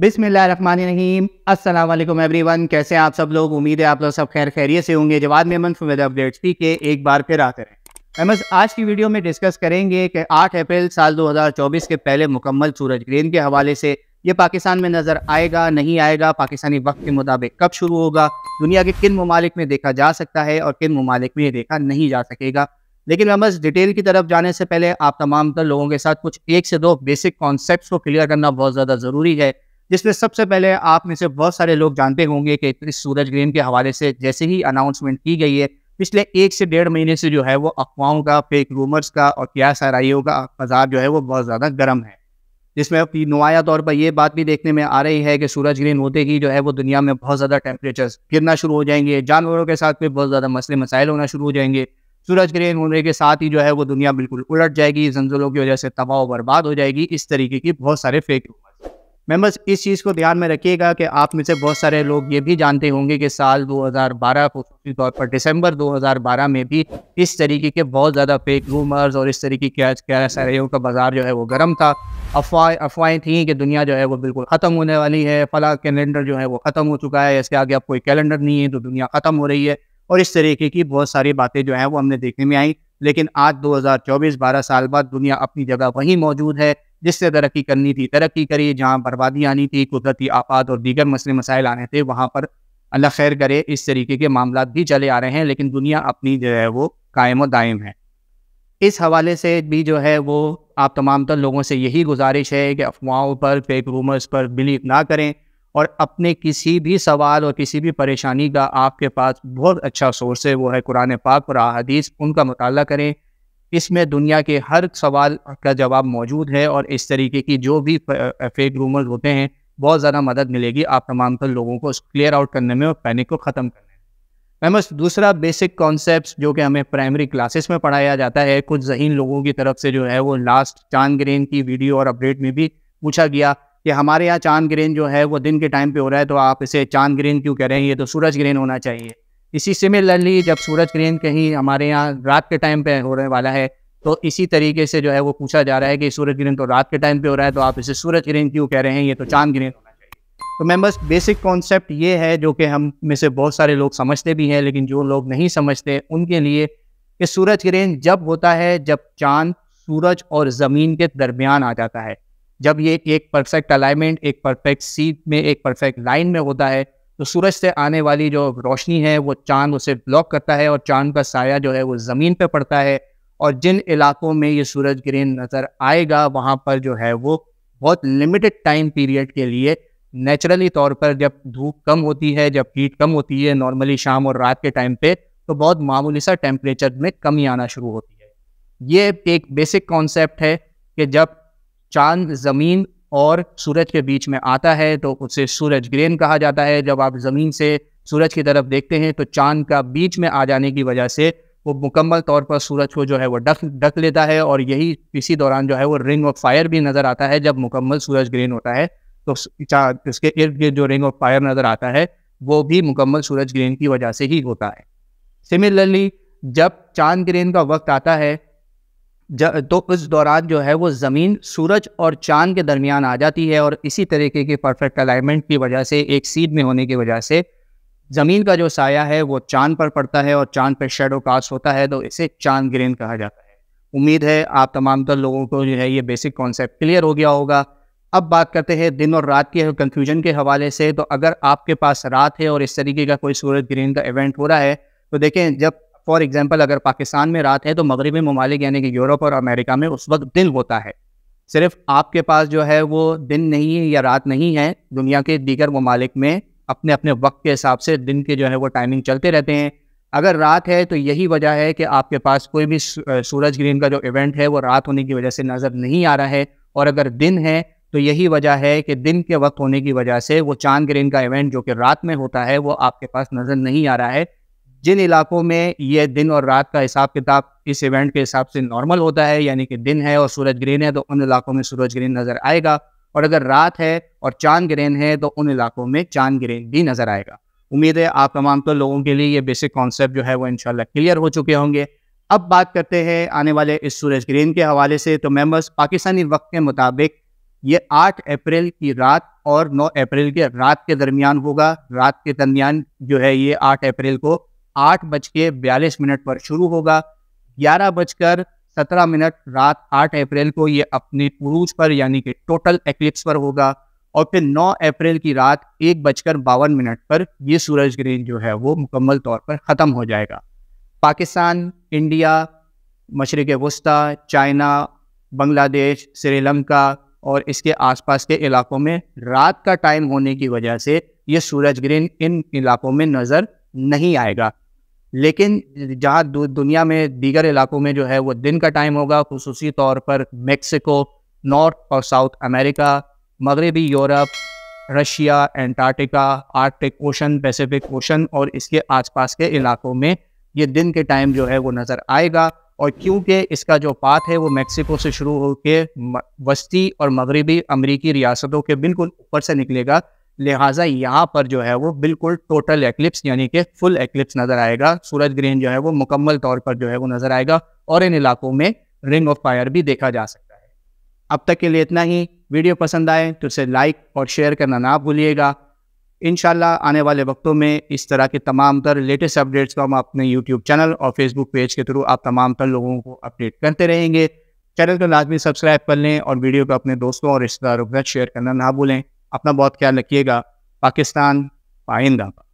बिसमीम every one कैसे हैं आप सब लोग उम्मीद है आप लोग सब खैर खैरियत से होंगे जवाब में अपडेट्स थी के एक बार फिर आते रहे अहमद आज की वीडियो में डिस्कस करेंगे कि 8 अप्रैल साल 2024 के पहले मुकम्मल सूरज ग्रेन के हवाले से ये पाकिस्तान में नज़र आएगा नहीं आएगा पाकिस्तानी वक्त के मुताबिक कब शुरू होगा दुनिया के किन ममालिक में देखा जा सकता है और किन ममालिक में ये देखा नहीं जा सकेगा लेकिन अहमद डिटेल की तरफ जाने से पहले आप तमाम लोगों के साथ कुछ एक से दो बेसिक कॉन्सेप्ट को क्लियर करना बहुत ज़्यादा ज़रूरी है जिसमें सबसे पहले आप में से बहुत सारे लोग जानते होंगे कि इस सूरज ग्रीन के हवाले से जैसे ही अनाउंसमेंट की गई है पिछले एक से डेढ़ महीने से जो है वो अफवाहों का फेक रूमर्स का और क्या सराइयों का बाजार जो है वो बहुत ज़्यादा गर्म है जिसमें नुमाया तौर पर यह बात भी देखने में आ रही है कि सूरज ग्रीन होते ही जो है वो दुनिया में बहुत ज़्यादा टेम्परेचर्स गिरना शुरू हो जाएंगे जानवरों के साथ भी बहुत ज़्यादा मसले मसाइल होना शुरू हो जाएंगे सूरज ग्रहण होने के साथ ही जो है वो दुनिया बिल्कुल उलट जाएगी जंजलों की वजह से तबाह बर्बाद हो जाएगी इस तरीके की बहुत सारे फेक मेम्बर्स इस चीज़ को ध्यान में रखिएगा कि आप में से बहुत सारे लोग ये भी जानते होंगे कि साल 2012 खसूसी तौर पर दिसंबर 2012 में भी इस तरीके के बहुत ज़्यादा फेक रूमर्स और इस तरीके के क्या का बाज़ार जो है वो गर्म था अफवाह अफवाहें थी कि दुनिया जो है वो बिल्कुल ख़त्म होने वाली है फला कैलेंडर जो है वो ख़त्म हो चुका है इसके आगे अब कोई कैलेंडर नहीं है तो दुनिया ख़त्म हो रही है और इस तरीके की बहुत सारी बातें जो हैं वो हमने देखने में आई लेकिन आज 2024 हजार साल बाद दुनिया अपनी जगह वहीं मौजूद है जिससे तरक्की करनी थी तरक्की करी जहाँ बर्बादी आनी थी कुदरती आपात और दीगर मसले मसाइल आने थे वहाँ पर अल्लाह खैर करे इस तरीके के मामला भी चले आ रहे हैं लेकिन दुनिया अपनी जो है वो कायम व दायम है इस हवाले से भी जो है वो आप तमाम तर लोगों से यही गुजारिश है कि अफवाहों पर फेक रूमर्स पर बिलीव ना करें और अपने किसी भी सवाल और किसी भी परेशानी का आपके पास बहुत अच्छा सोर्स है वो है कुरान पाक और अहादीस उनका मताल करें इसमें दुनिया के हर सवाल का जवाब मौजूद है और इस तरीके की जो भी फेक रूमर्स होते हैं बहुत ज़्यादा मदद मिलेगी आप तमाम तर लोगों को क्लियर आउट करने में और पैनिक को ख़त्म करने में मैम दूसरा बेसिक कॉन्सेप्ट जो कि हमें प्राइमरी क्लासेस में पढ़ाया जाता है कुछ जहीन लोगों की तरफ से जो है वो लास्ट चांद ग्रेन की वीडियो और अपडेट में भी पूछा गया कि हमारे यहाँ चांद ग्रहण जो है वो दिन के टाइम पे हो रहा है तो आप इसे चांद ग्रहण क्यों कह रहे हैं ये तो सूरज ग्रहण होना चाहिए इसी सिमिलरली जब सूरज ग्रहण कहीं हमारे यहाँ रात के टाइम पे होने वाला है तो इसी तरीके से जो है वो पूछा जा रहा है कि सूरज ग्रहण तो रात के टाइम पे हो रहा है तो आप इसे सूरज ग्रहण क्यों कह रहे हैं ये तो चांद ग्रहण होना चाहिए तो मेम्बर्स बेसिक कॉन्सेप्ट ये है जो कि हम में से बहुत सारे लोग समझते भी हैं लेकिन जो लोग नहीं समझते उनके लिए कि सूरज ग्रहण जब होता है जब चांद सूरज और ज़मीन के दरमियान आ जाता है जब ये एक परफेक्ट अलाइनमेंट एक परफेक्ट सीट में एक परफेक्ट लाइन में होता है तो सूरज से आने वाली जो रोशनी है वो चांद उसे ब्लॉक करता है और चांद का साया जो है वो ज़मीन पर पड़ता है और जिन इलाकों में ये सूरज ग्रीन नज़र आएगा वहाँ पर जो है वो बहुत लिमिटेड टाइम पीरियड के लिए नेचुरली तौर पर जब धूप कम होती है जब हीट कम होती है नॉर्मली शाम और रात के टाइम पे तो बहुत मामूली सा टेम्परेचर में कमी आना शुरू होती है ये एक बेसिक कॉन्सेप्ट है कि जब चांद ज़मीन और सूरज के बीच में आता है तो उसे सूरज ग्रेन कहा जाता है जब आप ज़मीन से सूरज की तरफ देखते हैं तो चांद का बीच में आ जाने की वजह से वो मुकम्मल तौर पर सूरज को जो है वो डक डक लेता है और यही इसी दौरान जो है वो रिंग ऑफ फायर भी नज़र आता है जब मुकम्मल सूरज ग्रेन होता है तो इसके इर्द गिर्द जो रिंग ऑफ फायर नज़र आता है वो भी मुकम्मल सूरज ग्रेन की वजह से ही होता है सिमिलरली जब चांद ग्रेन का वक्त आता है तो उस दौरान जो है वो ज़मीन सूरज और चांद के दरमियान आ जाती है और इसी तरीके के परफेक्ट अलाइनमेंट की वजह से एक सीध में होने की वजह से ज़मीन का जो साया है वो चांद पर पड़ता है और चांद पर शेडो कास्ट होता है तो इसे चांद ग्रेन कहा जाता है उम्मीद है आप तमाम तर लोगों को जो है ये बेसिक कॉन्सेप्ट क्लियर हो गया होगा अब बात करते हैं दिन और रात के कंफ्यूजन के हवाले से तो अगर आपके पास रात है और इस तरीके का कोई सूरज ग्रेन का इवेंट हो रहा है तो देखें जब फॉर एग्जाम्पल अगर पाकिस्तान में रात है तो मगरबी ममालिक यानी कि यूरोप और अमेरिका में उस वक्त दिन होता है सिर्फ आपके पास जो है वो दिन नहीं है या रात नहीं है दुनिया के दीगर ममालिक में अपने अपने वक्त के हिसाब से दिन के जो है वो टाइमिंग चलते रहते हैं अगर रात है तो यही वजह है कि आपके पास कोई भी सूरज ग्रीन का जो इवेंट है वो रात होने की वजह से नज़र नहीं आ रहा है और अगर दिन है तो यही वजह है कि दिन के वक्त होने की वजह से वो चांद ग्रीन का इवेंट जो कि रात में होता है वो आपके पास नज़र नहीं आ रहा है जिन इलाकों में ये दिन और रात का हिसाब किताब इस इवेंट के हिसाब से नॉर्मल होता है यानी कि दिन है और सूरज ग्रीन है तो उन इलाकों में सूरज ग्रीन नजर आएगा और अगर रात है और चांद ग्रीन है तो उन इलाकों में चांद ग्रीन भी नजर आएगा उम्मीद है आप तमाम तो लोगों के लिए ये बेसिक कॉन्सेप्ट जो है वो इनशाला क्लियर हो चुके होंगे अब बात करते हैं आने वाले इस सूरज ग्रीन के हवाले से तो मेम्बर्स पाकिस्तानी वक्त के मुताबिक ये आठ अप्रैल की रात और नौ अप्रैल के रात के दरमियान होगा रात के दरमियान जो है ये आठ अप्रैल को आठ बज के बयालीस मिनट पर शुरू होगा ग्यारह बजकर सत्रह मिनट रात आठ अप्रैल को ये अपने पुरूज पर यानी कि टोटल एक्लिप्स पर होगा और फिर नौ अप्रैल की रात एक बजकर बावन मिनट पर ये सूरज ग्रहण जो है वो मुकम्मल तौर पर ख़त्म हो जाएगा पाकिस्तान इंडिया मशरक़ वस्ती चाइना बांग्लादेश श्रीलंका और इसके आसपास के इलाकों में रात का टाइम होने की वजह से ये सूरज ग्रहण इन इलाकों में नज़र नहीं आएगा लेकिन जहाँ दुनिया में दीगर इलाकों में जो है वो दिन का टाइम होगा खसूसी तौर पर मेक्सिको नॉर्थ और साउथ अमेरिका मगरबी Europe Russia Antarctica Arctic ocean Pacific ocean और इसके आसपास के इलाकों में ये दिन के टाइम जो है वो नज़र आएगा और क्योंकि इसका जो पाथ है वो मेक्सिको से शुरू होकर वस्ती और मगरबी अमरीकी रियासतों के बिल्कुल ऊपर से निकलेगा लिहाजा यहाँ पर जो है वो बिल्कुल टोटल एक्लिप्स यानी कि फुल एक्लिप्स नजर आएगा सूरज ग्रहण जो है वो मुकम्मल तौर पर जो है वो नजर आएगा और इन इलाकों में रिंग ऑफ फायर भी देखा जा सकता है अब तक के लिए इतना ही वीडियो पसंद आए तो इसे लाइक और शेयर करना ना भूलिएगा इन आने वाले वक्तों में इस तरह के तमाम तर लेटेस्ट अपडेट्स को हम अपने यूट्यूब चैनल और फेसबुक पेज के थ्रू आप तमाम तर लोगों को अपडेट करते रहेंगे चैनल को लाजमी सब्सक्राइब कर लें और वीडियो को अपने दोस्तों और रिश्तेदारों के साथ शेयर करना ना भूलें अपना बहुत ख्याल रखिएगा पाकिस्तान पाइंदा